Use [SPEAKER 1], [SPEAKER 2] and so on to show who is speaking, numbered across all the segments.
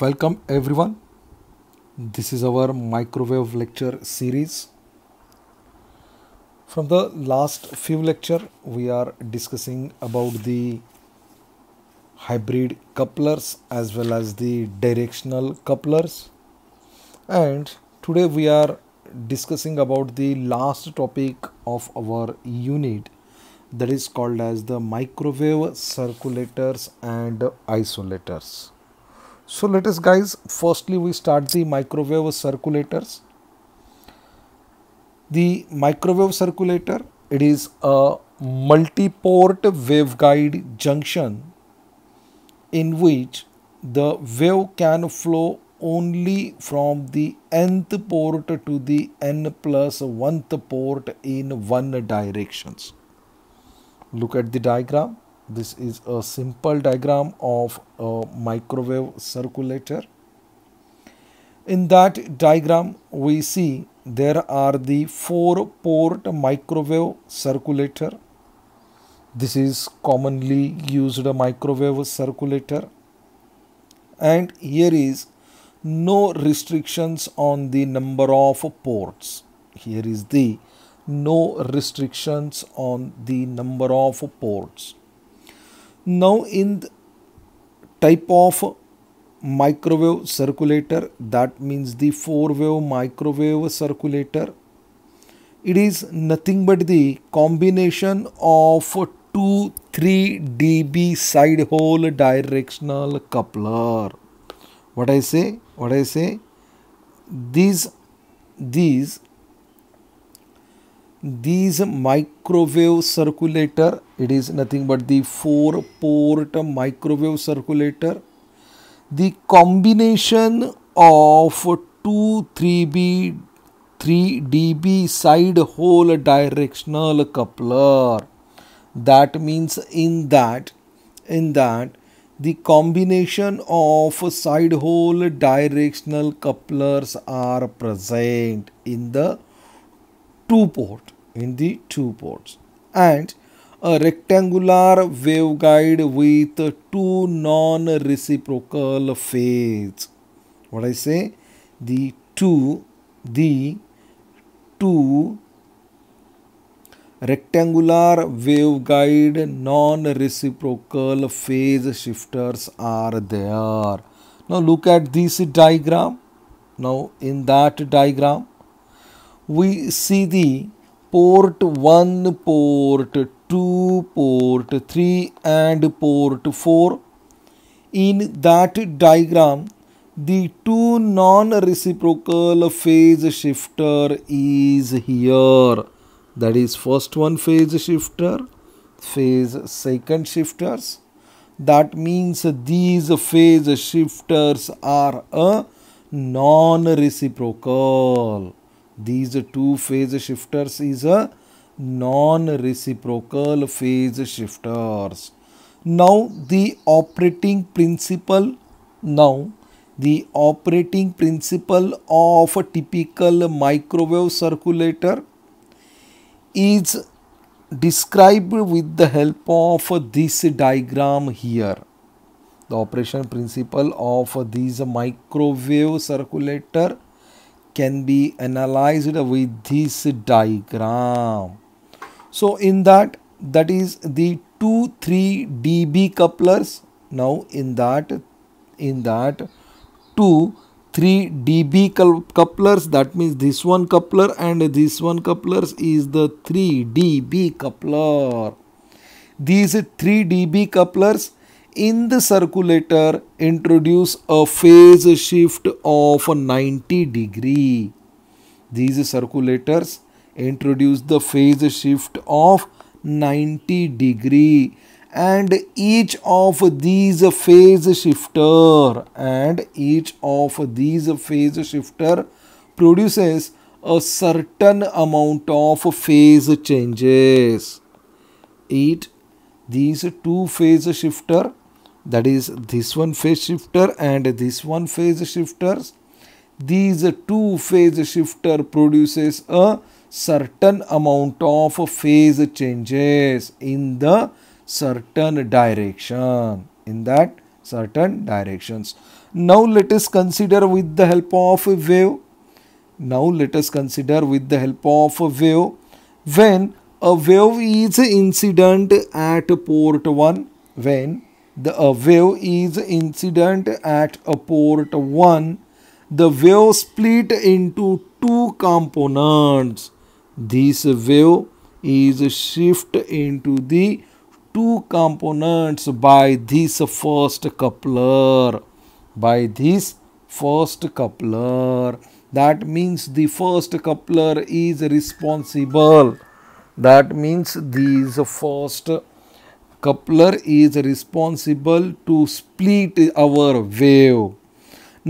[SPEAKER 1] Welcome everyone. This is our microwave lecture series. From the last few lecture we are discussing about the hybrid couplers as well as the directional couplers and today we are discussing about the last topic of our unit that is called as the microwave circulators and isolators. So let us guys, firstly we start the microwave circulators. The microwave circulator, it is a multi-port waveguide junction in which the wave can flow only from the nth port to the n plus 1th port in one directions. Look at the diagram this is a simple diagram of a microwave circulator in that diagram we see there are the four port microwave circulator this is commonly used microwave circulator and here is no restrictions on the number of ports here is the no restrictions on the number of ports now in type of microwave circulator that means the four wave microwave circulator it is nothing but the combination of two 3 dB side hole directional coupler what I say what I say these these these microwave circulator it is nothing but the four port microwave circulator the combination of two 3b 3db side hole directional coupler that means in that in that the combination of side hole directional couplers are present in the two port in the two ports and a rectangular waveguide with two non-reciprocal phase. What I say? The two, the two rectangular waveguide non-reciprocal phase shifters are there. Now look at this diagram. Now in that diagram, we see the port 1, port 2, port 3 and port 4. In that diagram, the two non-reciprocal phase shifter is here. That is first one phase shifter, phase second shifters. That means these phase shifters are a non-reciprocal. These two phase shifters is a non-reciprocal phase shifters. Now the operating principle, now the operating principle of a typical microwave circulator is described with the help of this diagram here. The operation principle of this microwave circulator can be analyzed with this diagram. So in that that is the 2 3 dB couplers now in that in that 2 3 dB couplers that means this one coupler and this one couplers is the 3 dB coupler these 3 dB couplers in the circulator introduce a phase shift of 90 degree. These circulators introduce the phase shift of 90 degree and each of these phase shifter and each of these phase shifter produces a certain amount of phase changes. Each these two phase shifter that is this one phase shifter and this one phase shifters these two phase shifter produces a certain amount of phase changes in the certain direction in that certain directions now let us consider with the help of a wave now let us consider with the help of a wave when a wave is incident at port 1 when the wave is incident at a port 1 the wave split into two components this wave is shift into the two components by this first coupler by this first coupler that means the first coupler is responsible that means these first coupler is responsible to split our wave.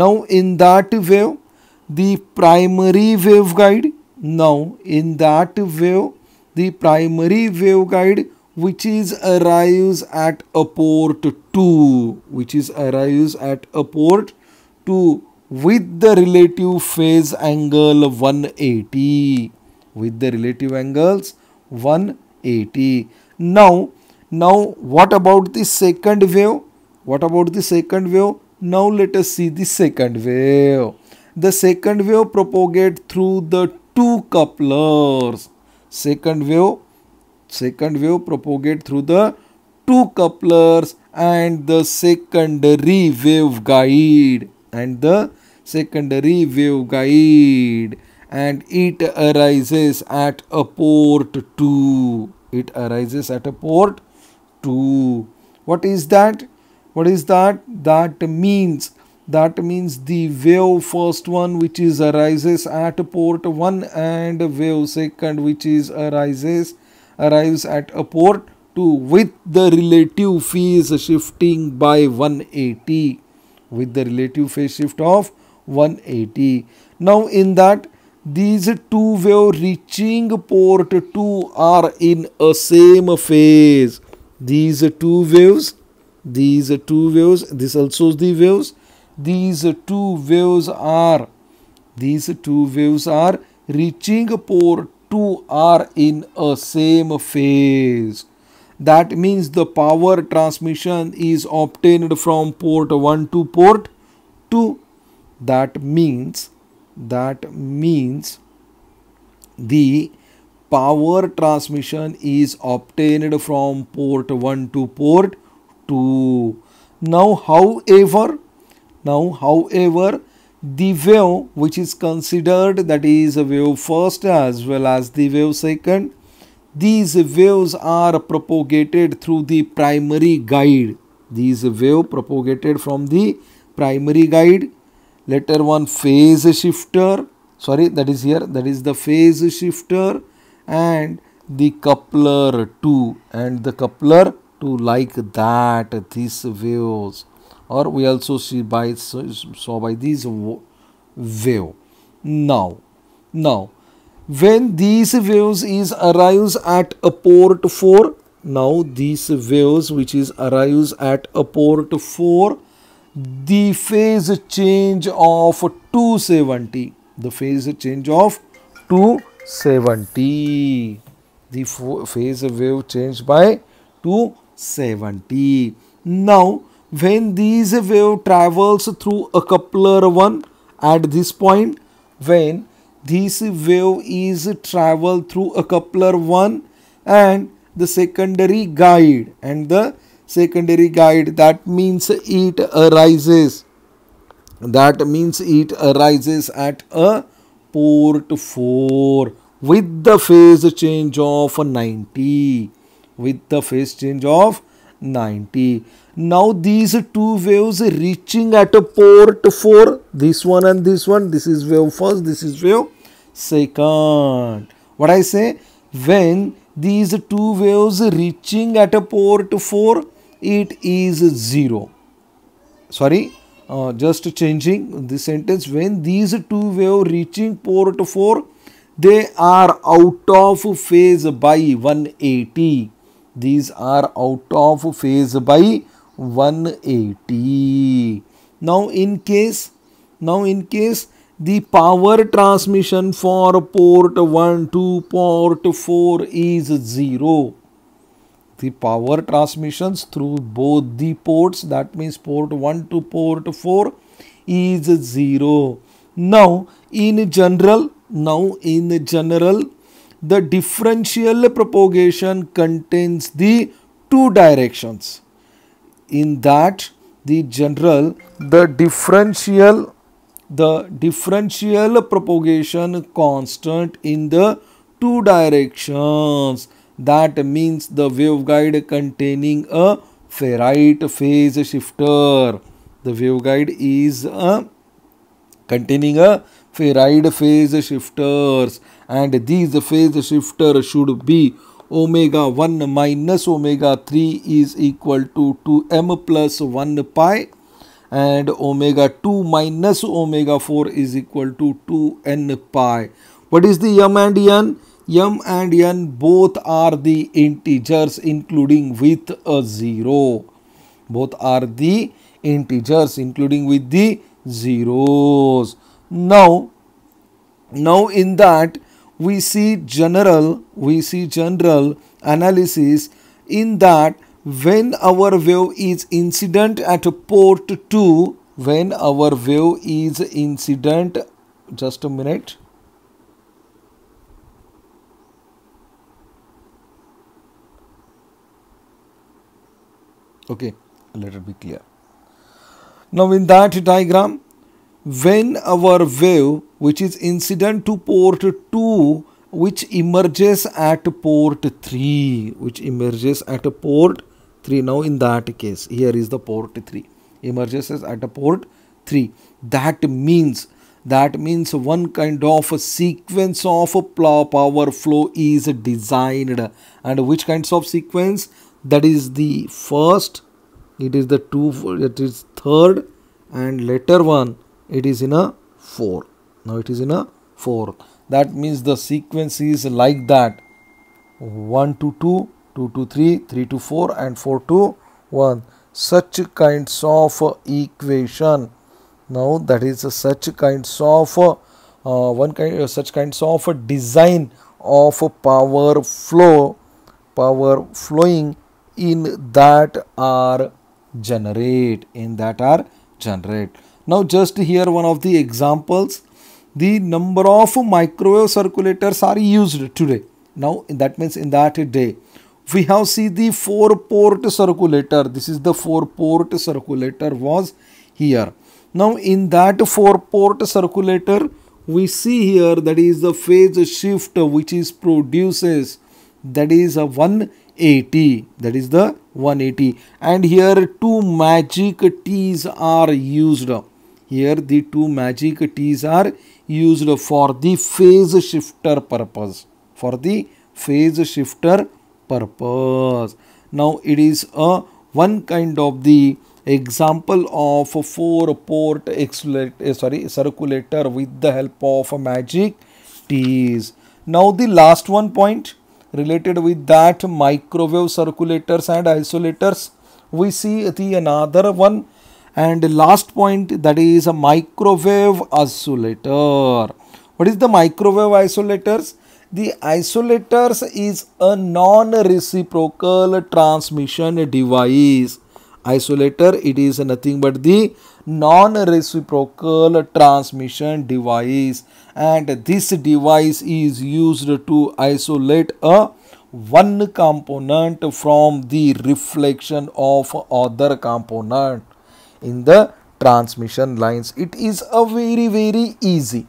[SPEAKER 1] Now in that wave, the primary waveguide, now in that wave, the primary waveguide which is arrives at a port 2, which is arrives at a port 2 with the relative phase angle 180, with the relative angles 180. Now, now what about the second wave? What about the second wave? Now let us see the second wave. The second wave propagate through the two couplers. Second wave, second wave propagate through the two couplers and the secondary waveguide and the secondary waveguide and it arises at a port 2 it arises at a port 2. What is that? What is that? That means that means the wave first one which is arises at port 1 and wave second which is arises arrives at a port 2 with the relative phase shifting by 180 with the relative phase shift of 180 now in that these two wave reaching port 2 are in a same phase these are two waves these are two waves this also is the waves these two waves are these two waves are reaching port 2 are in a same phase that means the power transmission is obtained from port 1 to port 2 that means that means the power transmission is obtained from port 1 to port 2. Now however, now however, the wave which is considered that is a wave first as well as the wave second, these waves are propagated through the primary guide. These wave propagated from the primary guide, later one phase shifter, sorry that is here, that is the phase shifter, and the coupler two and the coupler to like that these waves or we also see by saw by these wave now now when these waves is arrives at a port 4 now these waves which is arrives at a port 4 the phase change of 270 the phase change of 2 70. The phase wave changed by to 70. Now, when this wave travels through a coupler one at this point, when this wave is travel through a coupler one and the secondary guide and the secondary guide that means it arises that means it arises at a port 4 with the phase change of 90 with the phase change of 90 now these two waves reaching at a port 4 this one and this one this is wave first this is wave second what i say when these two waves reaching at a port 4 it is 0 sorry uh, just changing the sentence when these two wave reaching port 4 they are out of phase by 180 these are out of phase by 180 now in case now in case the power transmission for port 1 to port 4 is 0 the power transmissions through both the ports that means port 1 to port 4 is 0. Now in general now in general the differential propagation contains the two directions. In that the general the differential the differential propagation constant in the two directions that means the waveguide containing a ferrite phase shifter. The waveguide is a, containing a ferrite phase shifters and these phase shifter should be omega 1 minus omega 3 is equal to 2m plus 1 pi and omega 2 minus omega 4 is equal to 2n pi. What is the m and n? m and n both are the integers including with a 0. Both are the integers including with the zeros. Now, now in that we see general, we see general analysis in that when our wave is incident at port 2, when our wave is incident, just a minute, Okay, let it be clear. Now in that diagram, when our wave which is incident to port 2 which emerges at port 3 which emerges at port 3 now in that case here is the port 3 emerges at a port 3 that means that means one kind of a sequence of a power flow is designed and which kinds of sequence that is the first it is the two it is third and later one it is in a four now it is in a four that means the sequence is like that 1 to 2 2 to 3 3 to 4 and 4 to 1 such kinds of equation now that is such kinds of uh, one kind uh, such kinds of design of power flow power flowing in that are generate in that are generate now just here one of the examples the number of microwave circulators are used today now that means in that day we have see the four port circulator this is the four port circulator was here now in that four port circulator we see here that is the phase shift which is produces that is a one 80 that is the 180 and here two magic t's are used here the two magic t's are used for the phase shifter purpose for the phase shifter purpose now it is a one kind of the example of four port eh, sorry circulator with the help of a magic t's now the last one point related with that microwave circulators and isolators we see the another one and last point that is a microwave isolator what is the microwave isolators the isolators is a non-reciprocal transmission device isolator it is nothing but the non-reciprocal transmission device and this device is used to isolate a one component from the reflection of other component in the transmission lines it is a very very easy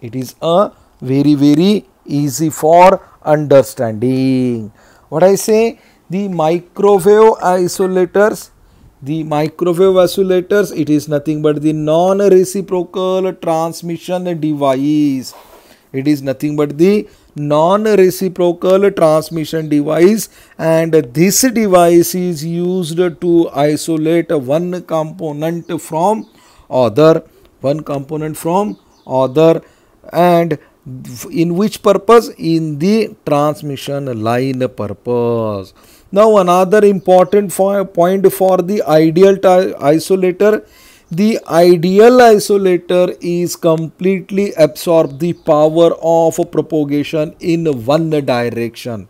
[SPEAKER 1] it is a very very easy for understanding what i say the microwave isolators the microwave oscillators it is nothing but the non-reciprocal transmission device it is nothing but the non-reciprocal transmission device and this device is used to isolate one component from other one component from other and in which purpose in the transmission line purpose now another important point for the ideal isolator. The ideal isolator is completely absorb the power of propagation in one direction.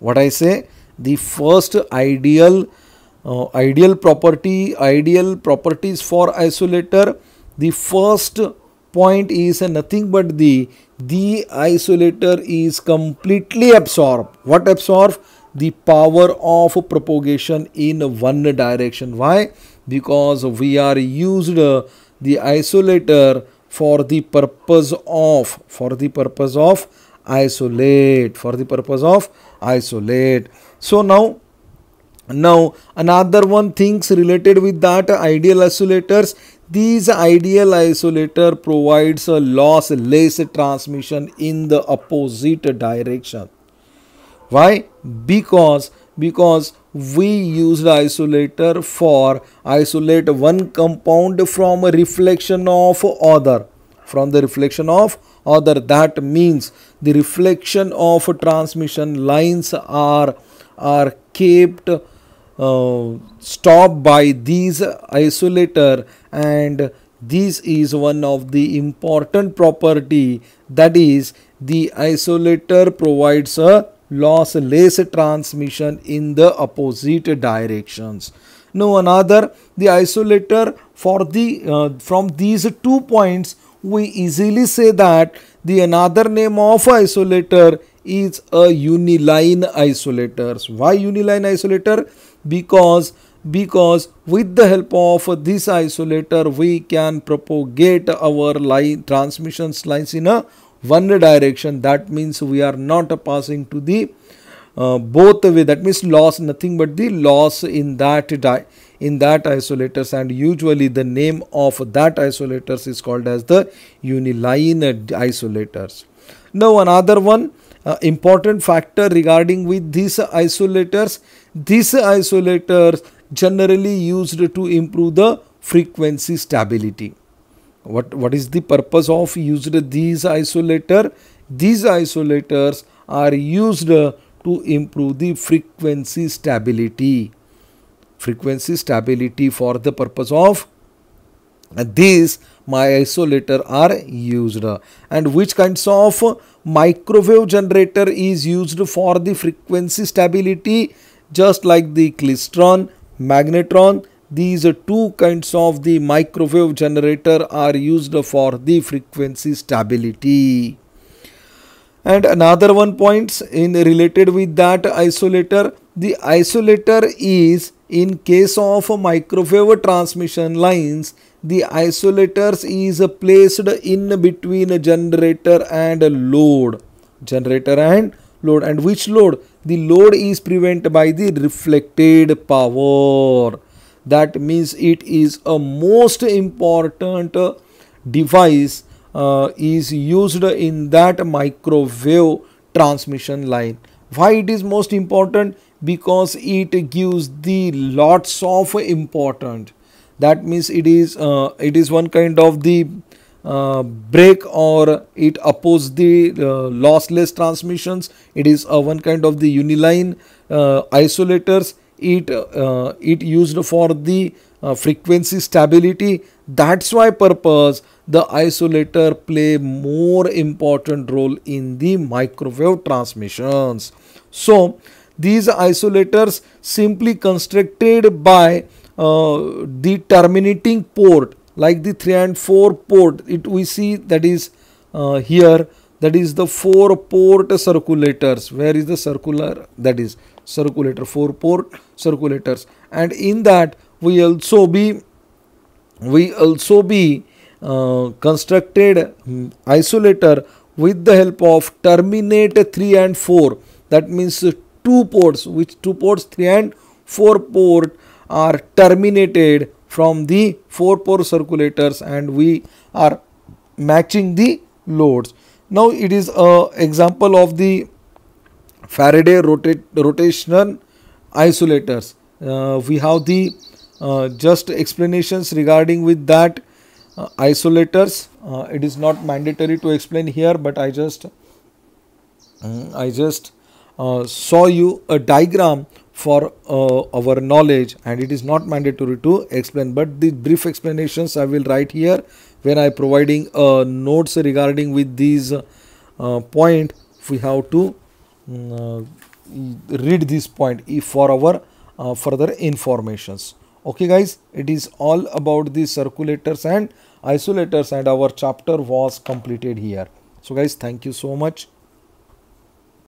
[SPEAKER 1] What I say? The first ideal uh, ideal property ideal properties for isolator the first point is uh, nothing but the the isolator is completely absorb what absorb the power of propagation in one direction. Why? Because we are used uh, the isolator for the purpose of for the purpose of isolate for the purpose of isolate so now now another one things related with that ideal isolators these ideal isolator provides a lossless transmission in the opposite direction why? Because because we used isolator for isolate one compound from reflection of other from the reflection of other that means the reflection of transmission lines are are kept uh, stopped by these isolator and this is one of the important property that is the isolator provides a lossless transmission in the opposite directions. Now another the isolator for the uh, from these two points we easily say that the another name of isolator is a uniline isolators. Why uniline isolator? Because because with the help of this isolator we can propagate our line transmissions lines in a one direction that means we are not passing to the uh, both way that means loss nothing but the loss in that in that isolators and usually the name of that isolators is called as the uniline isolators now another one uh, important factor regarding with these isolators these isolators generally used to improve the frequency stability what, what is the purpose of used these isolator? These isolators are used to improve the frequency stability. Frequency stability for the purpose of these my isolator are used and which kinds of microwave generator is used for the frequency stability just like the klystron magnetron these two kinds of the microwave generator are used for the frequency stability and another one points in related with that isolator the isolator is in case of microwave transmission lines the isolators is placed in between generator and load generator and load and which load the load is prevented by the reflected power that means it is a most important uh, device uh, is used in that microwave transmission line why it is most important because it gives the lots of important that means it is uh, it is one kind of the uh, break or it oppose the uh, lossless transmissions it is one kind of the uniline uh, isolators it uh, it used for the uh, frequency stability that's why purpose the isolator play more important role in the microwave transmissions so these isolators simply constructed by uh, the terminating port like the 3 and 4 port it we see that is uh, here that is the four port circulators where is the circular that is circulator 4 port circulators and in that we also be we also be uh, constructed mm, isolator with the help of terminate 3 and 4 that means two ports which two ports 3 and 4 port are terminated from the 4 port circulators and we are matching the loads now it is a uh, example of the Faraday rotate, rotational isolators. Uh, we have the uh, just explanations regarding with that uh, isolators. Uh, it is not mandatory to explain here, but I just mm, I just uh, saw you a diagram for uh, our knowledge, and it is not mandatory to explain. But the brief explanations I will write here when I providing notes regarding with these point. We have to uh, read this point for our uh, further informations okay guys it is all about the circulators and isolators and our chapter was completed here so guys thank you so much